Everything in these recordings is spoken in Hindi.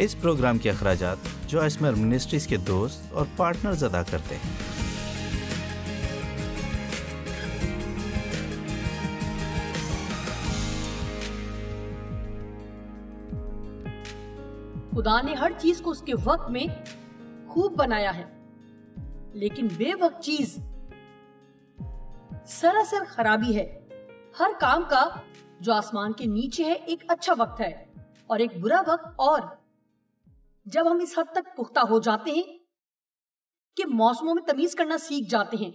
इस प्रोग्राम के अखराज जो इसमर मिनिस्ट्रीज के दोस्त और पार्टनर अदा करते हैं खुदा ने हर चीज को उसके वक्त में खूब बनाया है लेकिन बेवक्त चीज सरासर खराबी है हर काम का जो आसमान के नीचे है एक अच्छा वक्त है और एक बुरा वक्त और जब हम इस हद तक पुख्ता हो जाते हैं कि मौसमों में तमीज करना सीख जाते हैं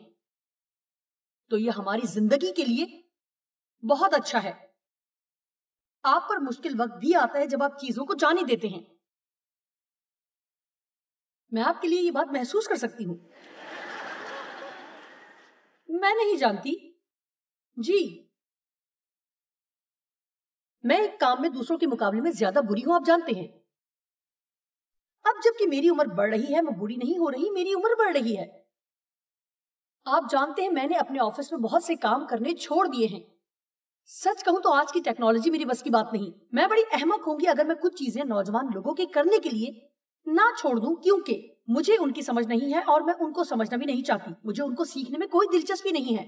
तो यह हमारी जिंदगी के लिए बहुत अच्छा है आप पर मुश्किल वक्त भी आता है जब आप चीजों को जाने देते हैं मैं आपके लिए ये बात महसूस कर सकती हूं मैं नहीं जानती जी मैं एक काम में दूसरों के मुकाबले में ज्यादा बुरी हूं आप जानते हैं अब जबकि मेरी उम्र बढ़ रही है मैं बूढ़ी नहीं हो रही मेरी उम्र बढ़ रही है आप जानते हैं मैंने अपने ऑफिस में बहुत से काम करने छोड़ दिए हैं सच कहूं तो आज की टेक्नोलॉजी मेरी बस की बात नहीं मैं बड़ी अहमक होंगी अगर मैं कुछ चीजें नौजवान लोगों के करने के लिए ना छोड़ दूं क्योंकि मुझे उनकी समझ नहीं है और मैं उनको समझना भी नहीं चाहती मुझे उनको सीखने में कोई दिलचस्पी नहीं है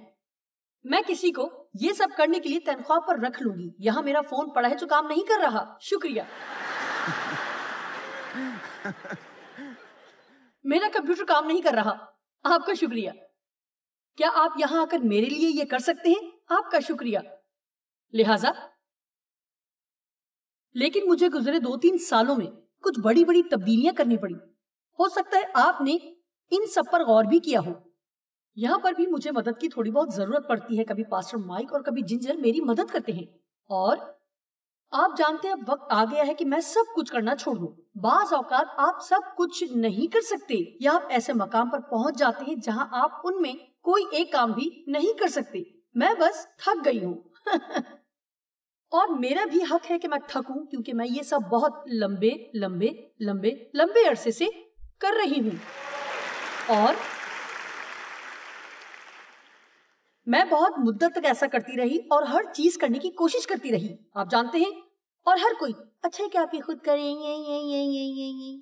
मैं किसी को ये सब करने के लिए तनख्वाह पर रख लूंगी यहाँ मेरा फोन पड़ा है जो काम नहीं कर रहा शुक्रिया मेरा कंप्यूटर काम नहीं कर रहा आपका शुक्रिया क्या आप यहां आकर मेरे लिए ये कर सकते हैं आपका शुक्रिया लिहाजा लेकिन मुझे गुजरे दो तीन सालों में कुछ बड़ी बड़ी तब्दीलियां करनी पड़ी हो सकता है आपने इन सब पर गौर भी किया हो यहाँ पर भी मुझे मदद की थोड़ी बहुत जरूरत पड़ती है कभी पास्टर माइक और कभी जिंजर मेरी मदद करते हैं और आप जानते हैं वक्त आ गया है कि मैं सब कुछ करना छोड़ दूँ बाज औकात आप सब कुछ नहीं कर सकते या आप ऐसे मकाम पर पहुंच जाते हैं जहां आप उनमें कोई एक काम भी नहीं कर सकते मैं बस थक गई हूँ और मेरा भी हक है कि मैं थकूं क्योंकि मैं ये सब बहुत लंबे लंबे लंबे लंबे अरसे से कर रही हूँ और मैं बहुत मुद्दत तक ऐसा करती रही और हर चीज करने की कोशिश करती रही आप जानते हैं और हर कोई अच्छा क्या आप ये खुद करेंगे ये ये ये ये ये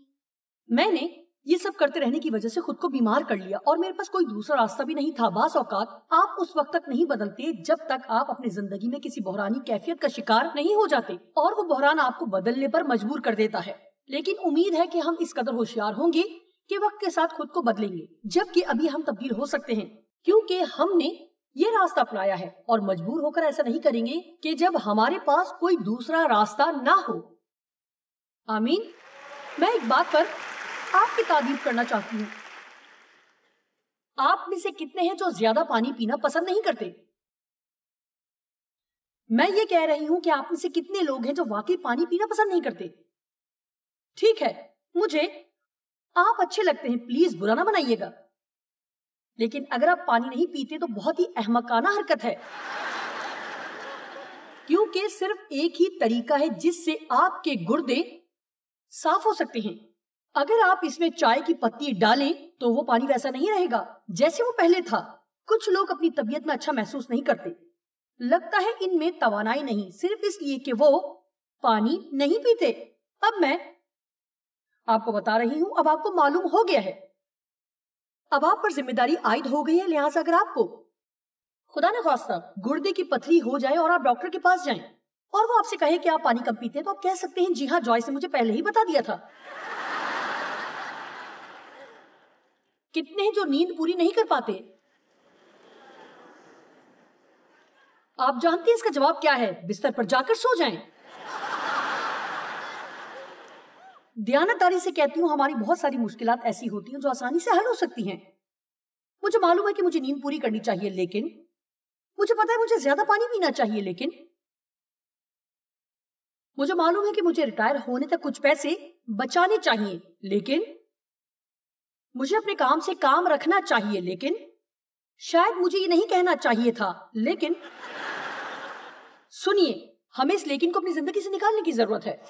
मैंने ये सब करते रहने की वजह से खुद को बीमार कर लिया और मेरे पास कोई दूसरा रास्ता भी नहीं था बास औकात आप उस वक्त तक नहीं बदलते जब तक आप अपनी जिंदगी में किसी बहरानी कैफियत का शिकार नहीं हो जाते और वो बहरान आपको बदलने पर मजबूर कर देता है लेकिन उम्मीद है कि हम इस कदर होशियार होंगे कि वक्त के साथ खुद को बदलेंगे जबकि अभी हम तब्दील हो सकते हैं क्योंकि हमने ये रास्ता अपनाया है और मजबूर होकर ऐसा नहीं करेंगे कि जब हमारे पास कोई दूसरा रास्ता ना हो आमीन मैं एक बात पर आपकी तारीफ करना चाहती हूँ आप में से कितने हैं जो ज्यादा पानी पीना पसंद नहीं करते मैं ये कह रही हूं कि आप में से कितने लोग हैं जो वाकई पानी पीना पसंद नहीं करते ठीक है मुझे आप अच्छे लगते हैं प्लीज बुरा ना बनाइएगा लेकिन अगर आप पानी नहीं पीते तो बहुत ही अहमकाना हरकत है क्योंकि सिर्फ एक ही तरीका है जिससे आपके गुर्दे साफ हो सकते हैं अगर आप इसमें चाय की पत्ती डालें तो वो पानी वैसा नहीं रहेगा जैसे वो पहले था कुछ लोग अपनी तबीयत में अच्छा महसूस नहीं करते लगता है इनमें तवानाई नहीं सिर्फ इसलिए कि वो पानी नहीं पीते अब मैं आपको बता रही हूं अब आपको मालूम हो गया है अब आप पर जिम्मेदारी आयद हो गई है लिहाजा अगर आपको खुदा न खास्ता गुर्दे की पथरी हो जाए और आप डॉक्टर के पास जाएं और वो आपसे कहे कि आप पानी कम पीते हैं तो आप कह सकते हैं जी हाँ जॉयस ने मुझे पहले ही बता दिया था कितने जो नींद पूरी नहीं कर पाते आप जानते हैं इसका जवाब क्या है बिस्तर पर जाकर सो जाएं। दयानतदारी से कहती हूँ हमारी बहुत सारी मुश्किल ऐसी होती हैं जो आसानी से हल हो सकती हैं मुझे मालूम है कि मुझे नींद पूरी करनी चाहिए लेकिन मुझे पता है मुझे ज्यादा पानी पीना चाहिए लेकिन मुझे मालूम है कि मुझे रिटायर होने तक कुछ पैसे बचाने चाहिए लेकिन मुझे अपने काम से काम रखना चाहिए लेकिन शायद मुझे ये नहीं कहना चाहिए था लेकिन सुनिए हमें इस लेकिन को अपनी जिंदगी से निकालने की जरूरत है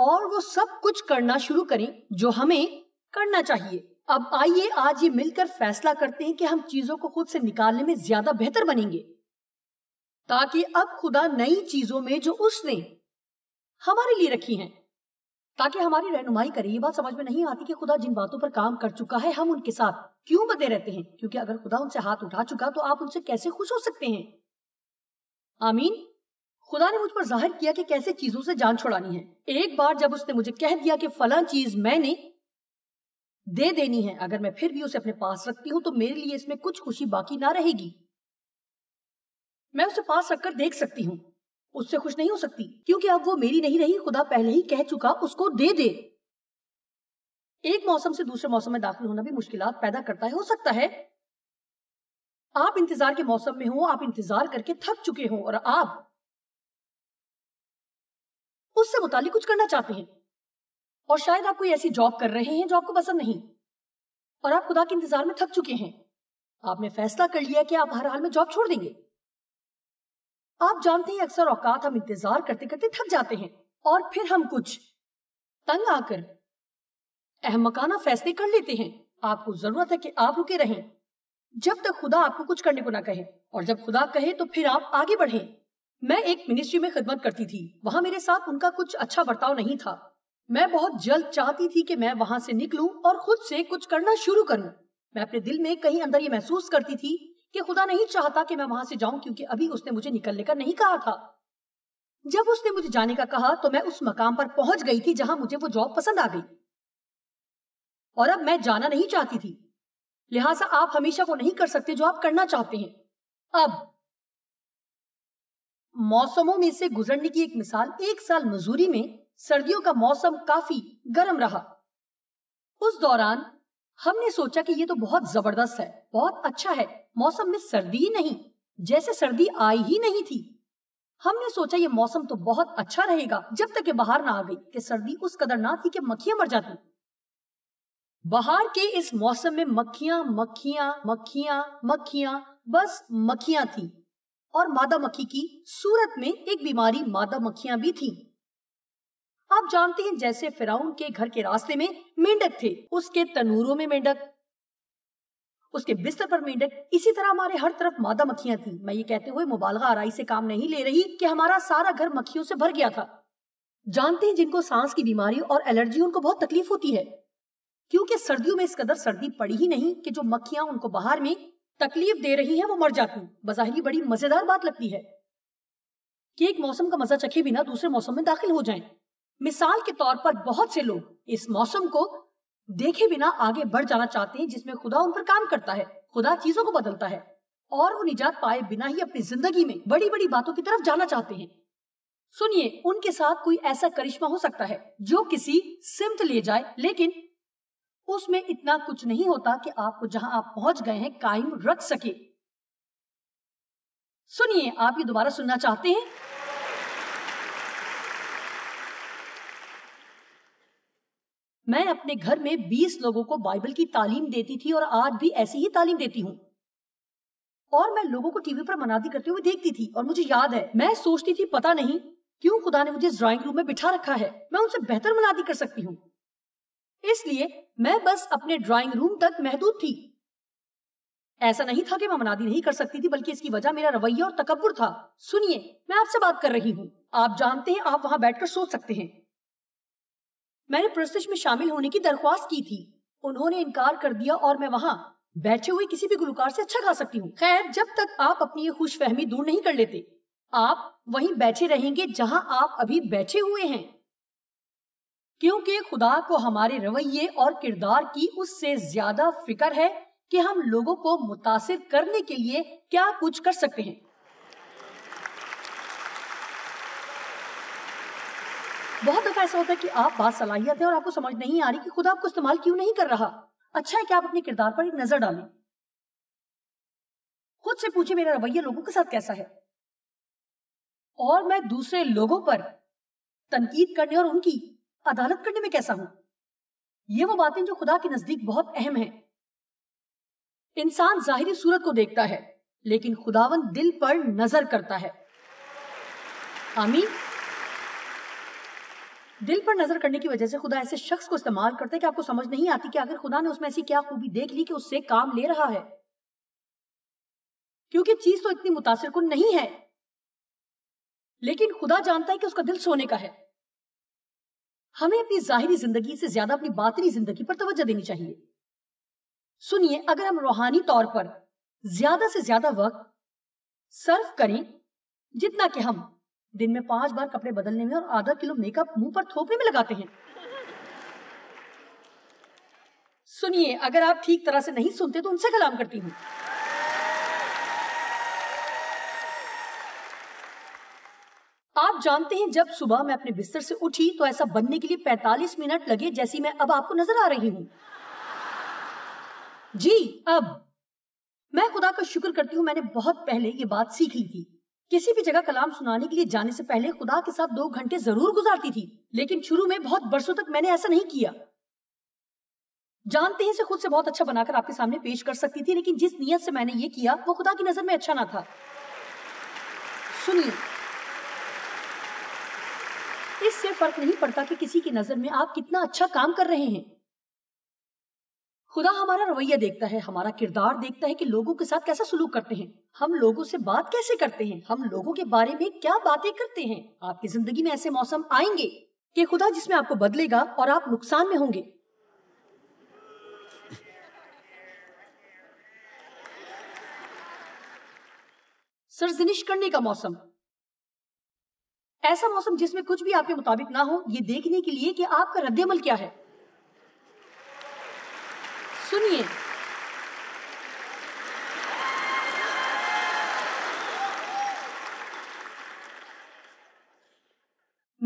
और वो सब कुछ करना शुरू करें जो हमें करना चाहिए अब आइए आज ये मिलकर फैसला करते हैं कि हम चीजों को खुद से निकालने में ज्यादा बेहतर बनेंगे ताकि अब खुदा नई चीजों में जो उसने हमारे लिए रखी हैं ताकि हमारी रहनुमाई करे ये बात समझ में नहीं आती कि खुदा जिन बातों पर काम कर चुका है हम उनके साथ क्यों बंधे रहते हैं क्योंकि अगर खुदा उनसे हाथ उठा चुका तो आप उनसे कैसे खुश हो सकते हैं आमीन खुदा ने मुझ पर जाहिर किया कि कैसे चीजों से जान छुड़ानी है एक बार जब उसने मुझे कह दिया कि फला चीज मैंने दे देनी है अगर मैं फिर भी उसे अपने पास रखती हूं तो मेरे लिए इसमें कुछ खुशी बाकी ना रहेगी मैं उसे पास रखकर देख सकती हूँ उससे खुश नहीं हो सकती क्योंकि अब वो मेरी नहीं रही खुदा पहले ही कह चुका उसको दे दे एक मौसम से दूसरे मौसम में दाखिल होना भी मुश्किल पैदा करता है हो सकता है आप इंतजार के मौसम में हो आप इंतजार करके थक चुके हो और आप उससे मुतालिक कुछ करना चाहते हैं और शायद आप कोई ऐसी जॉब कर रहे हैं जो आपको पसंद नहीं और आप खुदा के इंतजार में थक चुके हैं आपने फैसला कर लिया कि आप हर हाल में जॉब छोड़ देंगे आप जानते हैं अक्सर औकात हम इंतजार करते करते थक जाते हैं और फिर हम कुछ तंग आकर अहमकाना फैसले कर लेते हैं आपको जरूरत है कि आप रुके रहें जब तक खुदा आपको कुछ करने को ना कहे और जब खुदा कहे तो फिर आप आगे बढ़ें मैं एक मिनिस्ट्री में खिदमत करती थी वहाँ मेरे साथ उनका कुछ अच्छा बर्ताव नहीं था मैं बहुत जल्द चाहती थी कि मैं वहाँ से निकलूं और खुद से कुछ करना शुरू करूं। मैं अपने दिल में कहीं अंदर ये महसूस करती थी कि खुदा नहीं चाहता कि मैं वहां से जाऊं क्योंकि अभी उसने मुझे निकलने का नहीं कहा था जब उसने मुझे जाने का कहा तो मैं उस मकाम पर पहुंच गई थी जहां मुझे वो जॉब पसंद आ गई और अब मैं जाना नहीं चाहती थी लिहाजा आप हमेशा वो नहीं कर सकते जो आप करना चाहते हैं अब मौसमों में से गुजरने की एक मिसाल एक साल मजूरी में सर्दियों का मौसम काफी गर्म रहा उस दौरान हमने सोचा कि ये तो बहुत जबरदस्त है बहुत अच्छा है मौसम में सर्दी ही नहीं जैसे सर्दी आई ही नहीं थी हमने सोचा ये मौसम तो बहुत अच्छा रहेगा जब तक ये बाहर ना आ गई कि सर्दी उस कदर ना थी कि मक्खियां मर जाती बाहर के इस मौसम में मक्खियां मक्खियां मक्खियां मक्खियां बस मक्खियां थी और मादा मक्खी की सूरत में एक बीमारी मादा मक्खियां भी थी आप जानते हैं जैसे फिराउन के घर के रास्ते में मेंढक थे उसके तनूरों में मेंढक उसके बिस्तर पर मेंढक इसी तरह हमारे हर तरफ मादा मक्खियां थी मैं ये कहते हुए मुबालगा आराई से काम नहीं ले रही कि हमारा सारा घर मक्खियों से भर गया था जानते हैं जिनको सांस की बीमारी और एलर्जी उनको बहुत तकलीफ होती है क्योंकि सर्दियों में इस कदर सर्दी पड़ी ही नहीं कि जो मक्खियां उनको बाहर में तकलीफ दे रही है वो मर जाती बजाहिर बड़ी मजेदार बात लगती है कि एक मौसम का मजा चखे बिना दूसरे मौसम में दाखिल हो जाए मिसाल के तौर पर बहुत से लोग इस मौसम को देखे बिना आगे बढ़ जाना चाहते हैं जिसमें खुदा उन पर काम करता है खुदा चीजों को बदलता है और वो निजात पाए बिना ही अपनी जिंदगी में बड़ी बड़ी बातों की तरफ जाना चाहते हैं सुनिए उनके साथ कोई ऐसा करिश्मा हो सकता है जो किसी सिमत ले जाए लेकिन उसमें इतना कुछ नहीं होता कि आपको जहां आप पहुंच गए हैं कायम रख सके सुनिए आप ये दोबारा सुनना चाहते हैं मैं अपने घर में 20 लोगों को बाइबल की तालीम देती थी और आज भी ऐसी ही तालीम देती हूँ और मैं लोगों को टीवी पर मनादी करते हुए देखती थी और मुझे याद है मैं सोचती थी पता नहीं क्यों खुदा ने मुझे ड्राइंग रूम में बिठा रखा है मैं उनसे बेहतर मनादी कर सकती हूँ इसलिए मैं बस अपने ड्राइंग रूम तक महदूद थी ऐसा नहीं था कि मैं मनादी नहीं कर सकती थी बल्कि इसकी वजह मेरा रवैया और तकबर था सुनिए मैं आपसे बात कर रही हूँ आप जानते हैं आप वहां बैठकर सोच सकते हैं मैंने प्रस्तुत में शामिल होने की दरख्वास्त की थी उन्होंने इनकार कर दिया और मैं वहाँ बैठे हुए किसी भी गुलकार से अच्छा खा सकती हूँ खैर जब तक आप अपनी ये खुश फहमी दूर नहीं कर लेते आप वहीं बैठे रहेंगे जहाँ आप अभी बैठे हुए हैं क्योंकि खुदा को हमारे रवैये और किरदार की उससे ज्यादा फिक्र है कि हम लोगों को मुतासिर करने के लिए क्या कुछ कर सकते हैं बहुत दफा ऐसा होता है कि आप बासलाहियत है और आपको समझ नहीं आ रही कि खुदा आपको इस्तेमाल क्यों नहीं कर रहा अच्छा है कि आप अपने किरदार पर एक नजर डालें खुद से पूछे मेरा रवैया लोगों के साथ कैसा है और मैं दूसरे लोगों पर तनकीद करने और उनकी अदालत करने में कैसा हूं ये वो बातें जो खुदा के नजदीक बहुत अहम है इंसान जाहिर सूरत को देखता है लेकिन खुदावन दिल पर नजर करता है आमीन दिल पर नजर करने की वजह से खुदा ऐसे शख्स को इस्तेमाल करते कि आपको समझ नहीं आती कि अगर खुदा ने उसमें ऐसी क्या खूबी देख ली कि उससे काम ले रहा है क्योंकि चीज तो इतनी मुतासर को नहीं है लेकिन खुदा जानता है कि उसका दिल सोने का है हमें अपनी जाहिरी जिंदगी से ज्यादा अपनी बातनी जिंदगी पर तवज्जो देनी चाहिए सुनिए अगर हम रूहानी तौर पर ज्यादा से ज्यादा वक्त सर्व करें जितना कि हम दिन में पांच बार कपड़े बदलने में और आधा किलो मेकअप मुंह पर थोपने में लगाते हैं सुनिए अगर आप ठीक तरह से नहीं सुनते तो उनसे कलाम करती हूँ आप जानते हैं जब सुबह मैं अपने बिस्तर से उठी तो ऐसा बनने के लिए 45 मिनट लगे जैसी मैं अब आपको नजर आ रही हूं जी अब मैं खुदा का शुक्र करती हूं मैंने बहुत पहले ये बात सीख ली थी किसी भी जगह कलाम सुनाने के लिए जाने से पहले खुदा के साथ दो घंटे जरूर गुजारती थी लेकिन शुरू में बहुत बरसों तक मैंने ऐसा नहीं किया जानते ही से खुद से बहुत अच्छा बनाकर आपके सामने पेश कर सकती थी लेकिन जिस नीयत से मैंने ये किया वो खुदा की नजर में अच्छा ना था सुनिए इससे फर्क नहीं पड़ता कि किसी की नजर में आप कितना अच्छा काम कर रहे हैं खुदा हमारा रवैया देखता है हमारा किरदार देखता है कि लोगों के साथ कैसा सलूक करते हैं हम लोगों से बात कैसे करते हैं हम लोगों के बारे में क्या बातें करते हैं आपकी जिंदगी में ऐसे मौसम आएंगे कि खुदा जिसमें आपको बदलेगा और आप नुकसान में होंगे सरजनिश करने का मौसम ऐसा मौसम जिसमें कुछ भी आपके मुताबिक ना हो ये देखने के लिए कि आपका रद्दमल क्या है सुनिए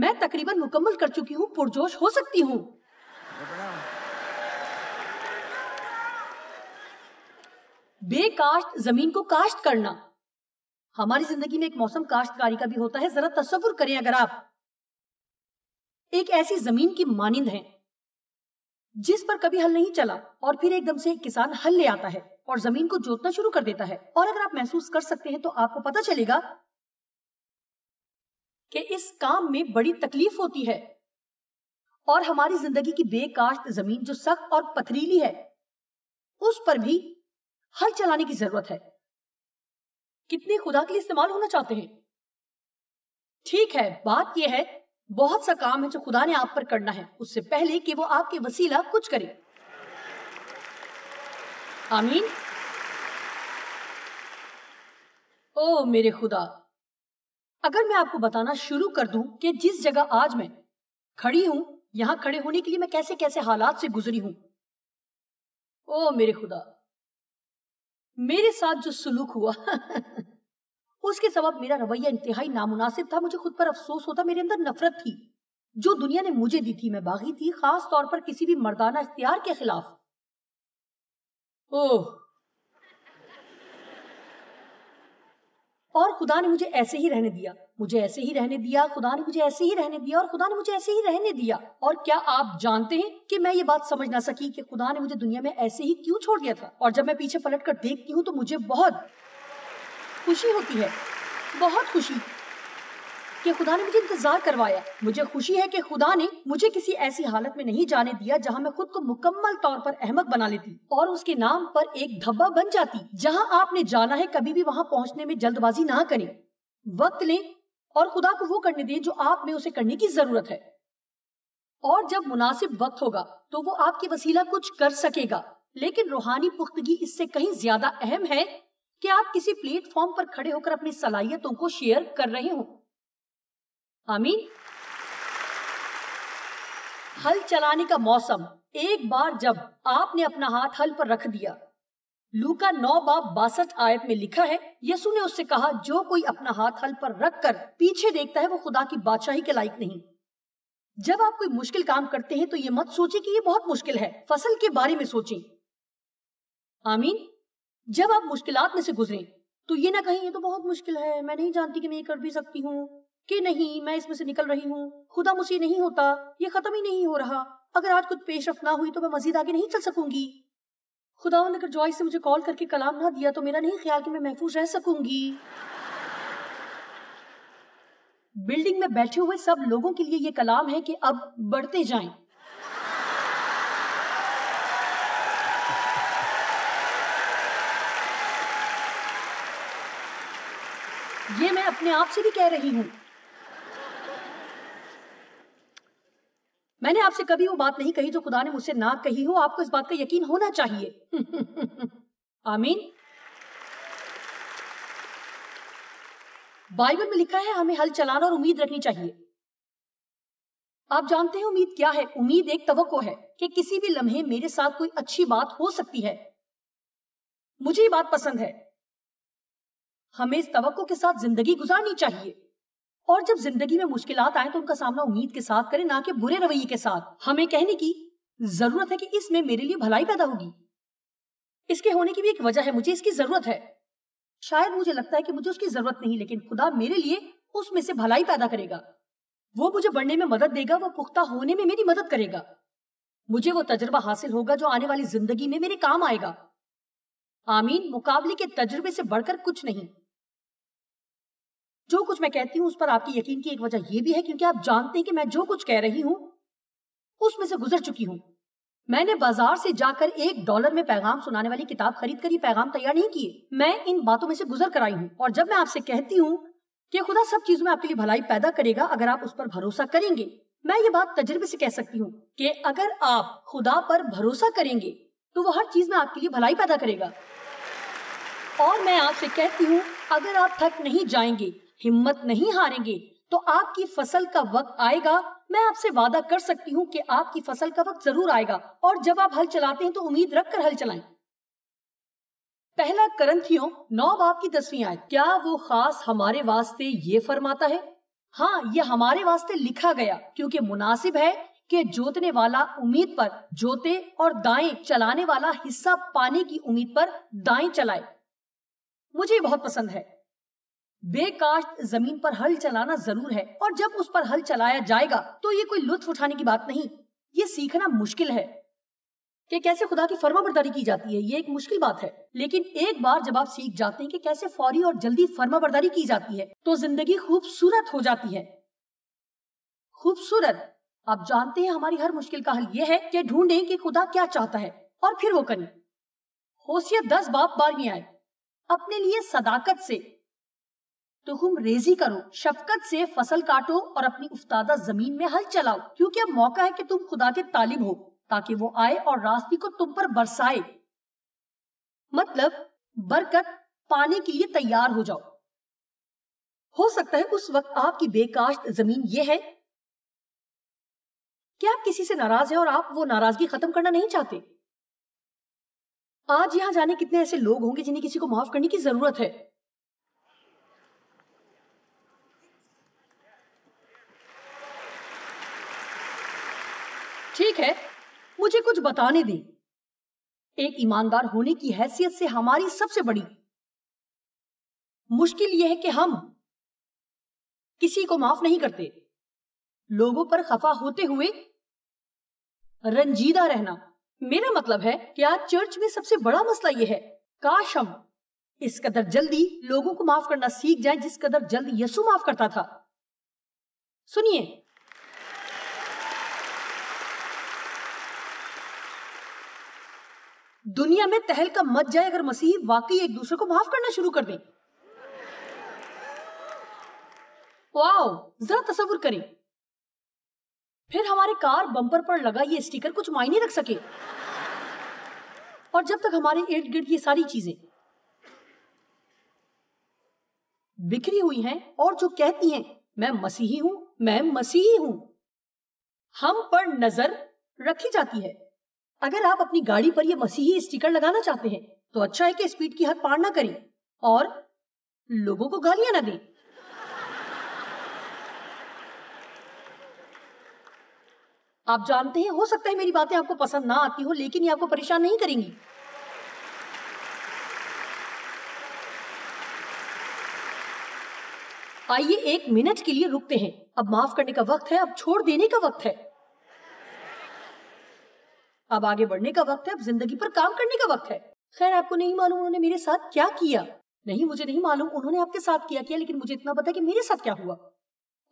मैं तकरीबन मुकम्मल कर चुकी हूँ पुरजोश हो सकती हूँ बेकाश्त जमीन को काश्त करना हमारी जिंदगी में एक मौसम काश्तकारी का भी होता है जरा तस्वुर करें अगर आप एक ऐसी जमीन की मानिंद है जिस पर कभी हल नहीं चला और फिर एकदम से एक किसान हल ले आता है और जमीन को जोतना शुरू कर देता है और अगर आप महसूस कर सकते हैं तो आपको पता चलेगा कि इस काम में बड़ी तकलीफ होती है और हमारी जिंदगी की बेकाश्त जमीन जो सख्त और पथरीली है उस पर भी हल चलाने की जरूरत है कितने खुदा के लिए इस्तेमाल होना चाहते हैं ठीक है बात यह है बहुत सा काम है जो खुदा ने आप पर करना है उससे पहले कि वो आपके वसीला कुछ करे आमीन ओ मेरे खुदा अगर मैं आपको बताना शुरू कर दूं कि जिस जगह आज मैं खड़ी हूं यहां खड़े होने के लिए मैं कैसे कैसे हालात से गुजरी हूं ओ मेरे खुदा मेरे साथ जो सुलूक हुआ उसके सबब मेरा रवैया इंतहाई नामुनासिब था मुझे खुद पर अफसोस होता मेरे अंदर नफरत थी जो दुनिया ने मुझे दी थी मैं बागी थी खास तौर पर किसी भी मर्दाना इख्तियार के खिलाफ ओह और खुदा ने मुझे ऐसे ही रहने दिया मुझे ऐसे ही रहने दिया खुदा ने मुझे ऐसे ही रहने दिया और खुदा ने मुझे ऐसे ही रहने दिया और क्या आप जानते हैं कि मैं ये बात समझ ना सकी कि खुदा ने मुझे दुनिया में ऐसे ही क्यों छोड़ दिया था और जब मैं पीछे पलट कर देखती हूँ तो मुझे बहुत खुशी होती है बहुत खुशी कि खुदा ने मुझे इंतजार करवाया मुझे खुशी है कि खुदा ने मुझे किसी ऐसी हालत में नहीं जाने दिया जहां मैं खुद को मुकम्मल तौर पर अहमक बना लेती और उसके नाम पर एक धब्बा बन जाती जहां आपने जाना है कभी भी वहां पहुंचने में जल्दबाजी ना करें वक्त लें और खुदा को वो करने दें जो आप में उसे करने की जरूरत है और जब मुनासिब वक्त होगा तो वो आपके वसीला कुछ कर सकेगा लेकिन रूहानी पुख्तगी इससे कहीं ज्यादा अहम है कि आप किसी प्लेटफॉर्म पर खड़े होकर अपनी सलाहियतों को शेयर कर रहे हों आमीन हल चलाने का मौसम एक बार जब आपने अपना हाथ हल पर रख दिया लू का नौ बाप बासठ आयत में लिखा है यसु ने उससे कहा जो कोई अपना हाथ हल पर रख कर पीछे देखता है वो खुदा की बादशाही के लायक नहीं जब आप कोई मुश्किल काम करते हैं तो ये मत सोचें कि ये बहुत मुश्किल है फसल के बारे में सोचें आमीन जब आप मुश्किलात में से गुजरें तो ये ना कहें ये तो बहुत मुश्किल है मैं नहीं जानती कि मैं ये कर भी सकती हूँ कि नहीं मैं इसमें से निकल रही हूँ खुदा मुझे नहीं होता ये खत्म ही नहीं हो रहा अगर आज कुछ पेशरफ ना हुई तो मैं मजीद आगे नहीं चल सकूंगी खुदा अगर जॉय से मुझे कॉल करके कलाम ना दिया तो मेरा नहीं ख्याल कि मैं महफूज रह सकूंगी बिल्डिंग में बैठे हुए सब लोगों के लिए ये कलाम है कि अब बढ़ते जाएं ये मैं अपने आप से भी कह रही हूँ मैंने आपसे कभी वो बात नहीं कही जो खुदा ने मुझसे ना कही हो आपको इस बात का यकीन होना चाहिए आमीन बाइबल में लिखा है हमें हल चलाना और उम्मीद रखनी चाहिए आप जानते हैं उम्मीद क्या है उम्मीद एक तवक्को है कि किसी भी लम्हे मेरे साथ कोई अच्छी बात हो सकती है मुझे ये बात पसंद है हमें इस तवक्को के साथ जिंदगी गुजारनी चाहिए और जब जिंदगी में मुश्किल आए तो उनका सामना उम्मीद के साथ करें ना कि बुरे रवैये के साथ हमें कहने की जरूरत है कि इसमें मेरे लिए भलाई पैदा होगी इसके होने की भी एक वजह है मुझे इसकी जरूरत है शायद मुझे लगता है कि मुझे उसकी जरूरत नहीं लेकिन खुदा मेरे लिए उसमें से भलाई पैदा करेगा वो मुझे बढ़ने में मदद देगा वो पुख्ता होने में मेरी मदद करेगा मुझे वो तजुर्बा हासिल होगा जो आने वाली जिंदगी में मेरे काम आएगा आमीन मुकाबले के तजुर्बे से बढ़कर कुछ नहीं जो कुछ मैं कहती हूँ उस पर आपकी यकीन की एक वजह यह भी है क्योंकि आप जानते हैं कि मैं जो कुछ कह रही हूँ उसमें से गुजर चुकी हूँ मैंने बाजार से जाकर एक डॉलर में पैगाम सुनाने वाली किताब खरीद कर ये पैगाम तैयार नहीं किए मैं इन बातों में से गुजर कर आई हूँ और जब मैं आपसे कहती हूँ कि खुदा सब चीजों में आपके लिए भलाई पैदा करेगा अगर आप उस पर भरोसा करेंगे मैं ये बात तजर्बे से कह सकती हूँ कि अगर आप खुदा पर भरोसा करेंगे तो वो हर चीज में आपके लिए भलाई पैदा करेगा और मैं आपसे कहती हूँ अगर आप थक नहीं जाएंगे हिम्मत नहीं हारेंगे तो आपकी फसल का वक्त आएगा मैं आपसे वादा कर सकती हूँ कि आपकी फसल का वक्त जरूर आएगा और जब आप हल चलाते हैं तो उम्मीद रखकर हल चलाएं पहला करंथियों नौ बाप की दसवीं आयत क्या वो खास हमारे वास्ते ये फरमाता है हाँ ये हमारे वास्ते लिखा गया क्योंकि मुनासिब है कि जोतने वाला उम्मीद पर जोते और दाएं चलाने वाला हिस्सा पाने की उम्मीद पर दाएं चलाए मुझे बहुत पसंद है बेकाश्त जमीन पर हल चलाना जरूर है और जब उस पर हल चलाया जाएगा तो ये कोई लुत्फ उठाने की बात नहीं ये सीखना मुश्किल है कि कैसे खुदा की फर्मा बरदारी की जाती है ये एक मुश्किल बात है लेकिन एक बार जब आप सीख जाते हैं कि कैसे फौरी और जल्दी फर्मा बरदारी की जाती है तो जिंदगी खूबसूरत हो जाती है खूबसूरत आप जानते हैं हमारी हर मुश्किल का हल यह है कि ढूंढें कि खुदा क्या चाहता है और फिर वो करें होशियत दस बाप बारहवीं आए अपने लिए सदाकत से तो तुम रेजी करो शफकत से फसल काटो और अपनी उफ्तादा जमीन में हल चलाओ क्योंकि अब मौका है कि तुम खुदा के तालिब हो ताकि वो आए और रास्ते को तुम पर बरसाए मतलब बरकत पाने के लिए तैयार हो जाओ हो सकता है उस वक्त आपकी बेकाश्त जमीन ये है कि आप किसी से नाराज हैं और आप वो नाराजगी खत्म करना नहीं चाहते आज यहां जाने कितने ऐसे लोग होंगे जिन्हें किसी को माफ करने की जरूरत है है मुझे कुछ बताने दे एक ईमानदार होने की हैसियत से हमारी सबसे बड़ी मुश्किल यह है कि हम किसी को माफ नहीं करते लोगों पर खफा होते हुए रंजीदा रहना मेरा मतलब है कि आज चर्च में सबसे बड़ा मसला यह है काश हम इस कदर जल्दी लोगों को माफ करना सीख जाए जिस कदर जल्दी यसु माफ करता था सुनिए दुनिया में तहलका मच जाए अगर मसीह वाकई एक दूसरे को माफ करना शुरू कर दें जरा तस्वुर करें फिर हमारे कार बम्पर पर लगा ये स्टिकर कुछ मायने रख सके और जब तक हमारे इर्द गिर्द ये सारी चीजें बिखरी हुई हैं और जो कहती हैं मैं मसीही हूं मैं मसीही हूं हम पर नजर रखी जाती है अगर आप अपनी गाड़ी पर यह मसीही स्टिकर लगाना चाहते हैं तो अच्छा है कि स्पीड की हद पार ना करें और लोगों को गालियां ना दें आप जानते हैं हो सकता है मेरी बातें आपको पसंद ना आती हो लेकिन ये आपको परेशान नहीं करेंगी आइए एक मिनट के लिए रुकते हैं अब माफ करने का वक्त है अब छोड़ देने का वक्त है अब आगे बढ़ने का वक्त है अब जिंदगी पर काम करने का वक्त है खैर आपको नहीं मालूम उन्होंने मेरे साथ क्या किया नहीं मुझे नहीं मालूम उन्होंने आपके साथ क्या किया लेकिन मुझे इतना पता कि मेरे साथ क्या हुआ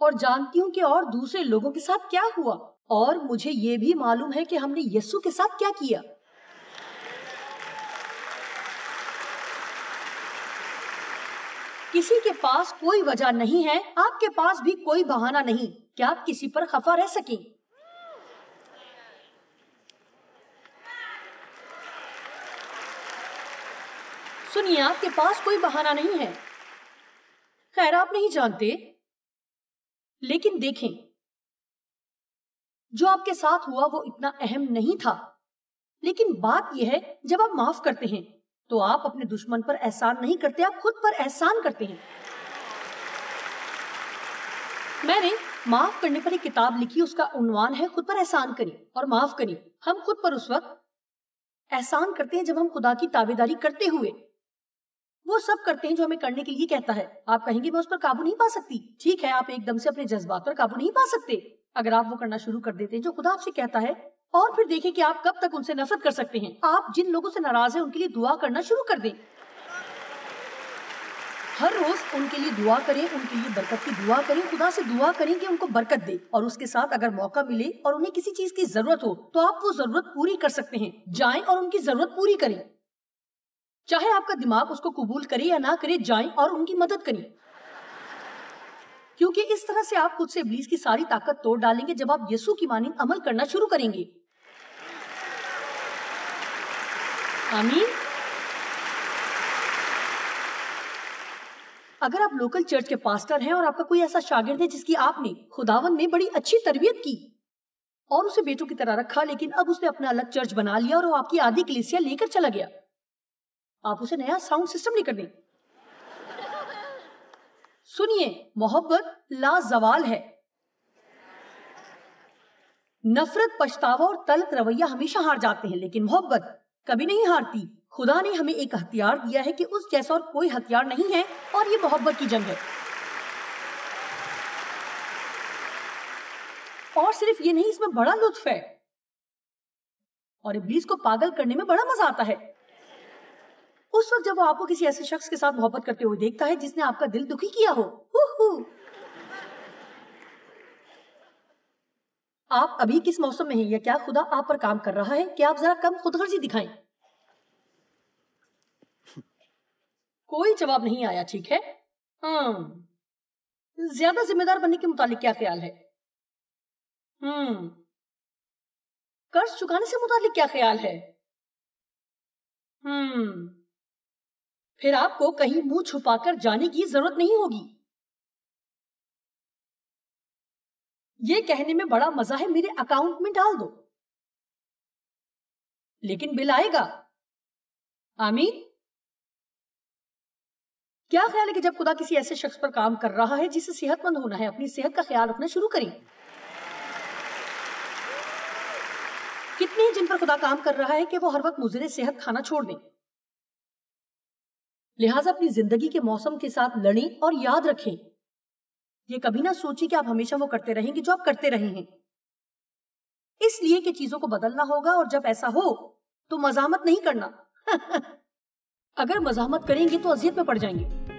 और जानती हूँ कि और दूसरे लोगों के साथ क्या हुआ और मुझे ये भी मालूम है कि हमने यस्सु के साथ क्या किया किसी के पास कोई वजह नहीं है आपके पास भी कोई बहाना नहीं क्या आप किसी पर खफा रह सकें नहीं आपके पास कोई बहाना नहीं है खैर आप नहीं जानते लेकिन देखें जो आपके साथ हुआ वो इतना अहम नहीं था लेकिन बात यह है जब आप माफ करते हैं तो आप अपने दुश्मन पर एहसान नहीं करते आप खुद पर एहसान करते हैं मैंने माफ करने पर एक किताब लिखी उसका उन्वान है खुद पर एहसान करें और माफ करें हम खुद पर उस वक्त एहसान करते हैं जब हम खुदा की ताबेदारी करते हुए वो सब करते हैं जो हमें करने के लिए कहता है आप कहेंगे मैं उस पर काबू नहीं पा सकती ठीक है आप एकदम से अपने जज्बात पर काबू नहीं पा सकते अगर आप वो करना शुरू कर देते हैं जो खुदा आपसे कहता है और फिर देखें कि आप कब तक उनसे नफरत कर सकते हैं आप जिन लोगों से नाराज हैं उनके लिए दुआ करना शुरू कर दें हर रोज उनके लिए दुआ करें उनके लिए बरकत की दुआ करें खुदा से दुआ करें कि उनको बरकत दे और उसके साथ अगर मौका मिले और उन्हें किसी चीज की जरूरत हो तो आप वो जरूरत पूरी कर सकते हैं जाएं और उनकी जरूरत पूरी करें चाहे आपका दिमाग उसको कबूल करे या ना करे जाएं और उनकी मदद करिए क्योंकि इस तरह से आप खुद से इब्लीस की सारी ताकत तोड़ डालेंगे जब आप यीशु की मानी अमल करना शुरू करेंगे आमीन अगर आप लोकल चर्च के पास्टर हैं और आपका कोई ऐसा शागिर्द है जिसकी आपने खुदावन में बड़ी अच्छी तरबियत की और उसे बेटों की तरह रखा लेकिन अब उसने अपना अलग चर्च बना लिया और वो आपकी आधी कलिसिया लेकर चला गया आप उसे नया साउंड सिस्टम नहीं करनी सुनिए मोहब्बत लाजवाल है नफरत पछतावा और तलक रवैया हमेशा हार जाते हैं लेकिन मोहब्बत कभी नहीं हारती खुदा ने हमें एक हथियार दिया है कि उस जैसा और कोई हथियार नहीं है और ये मोहब्बत की जंग है और सिर्फ ये नहीं इसमें बड़ा लुत्फ है और इब्लीस को पागल करने में बड़ा मजा आता है उस वक्त जब वो आपको किसी ऐसे शख्स के साथ मोहब्बत करते हुए देखता है जिसने आपका दिल दुखी किया हो आप अभी किस मौसम में हैं या क्या खुदा आप पर काम कर रहा है क्या आप जरा कम खुदगर्जी दिखाएं कोई जवाब नहीं आया ठीक है हम्म ज्यादा जिम्मेदार बनने के मुतालिक क्या ख्याल है हम्म कर्ज चुकाने से मुतालिक क्या ख्याल है हम्म फिर आपको कहीं मुंह छुपाकर जाने की जरूरत नहीं होगी ये कहने में बड़ा मजा है मेरे अकाउंट में डाल दो लेकिन बिल आएगा आमीन क्या ख्याल है कि जब खुदा किसी ऐसे शख्स पर काम कर रहा है जिसे सेहतमंद होना है अपनी सेहत का ख्याल रखना शुरू करें कितने जिन पर खुदा काम कर रहा है कि वो हर वक्त मुजरे सेहत खाना छोड़ दें लिहाजा अपनी जिंदगी के मौसम के साथ लड़ें और याद रखें ये कभी ना सोचें कि आप हमेशा वो करते रहेंगे जो आप करते रहे हैं इसलिए कि चीजों को बदलना होगा और जब ऐसा हो तो मजामत नहीं करना अगर मजामत करेंगे तो अजियत में पड़ जाएंगे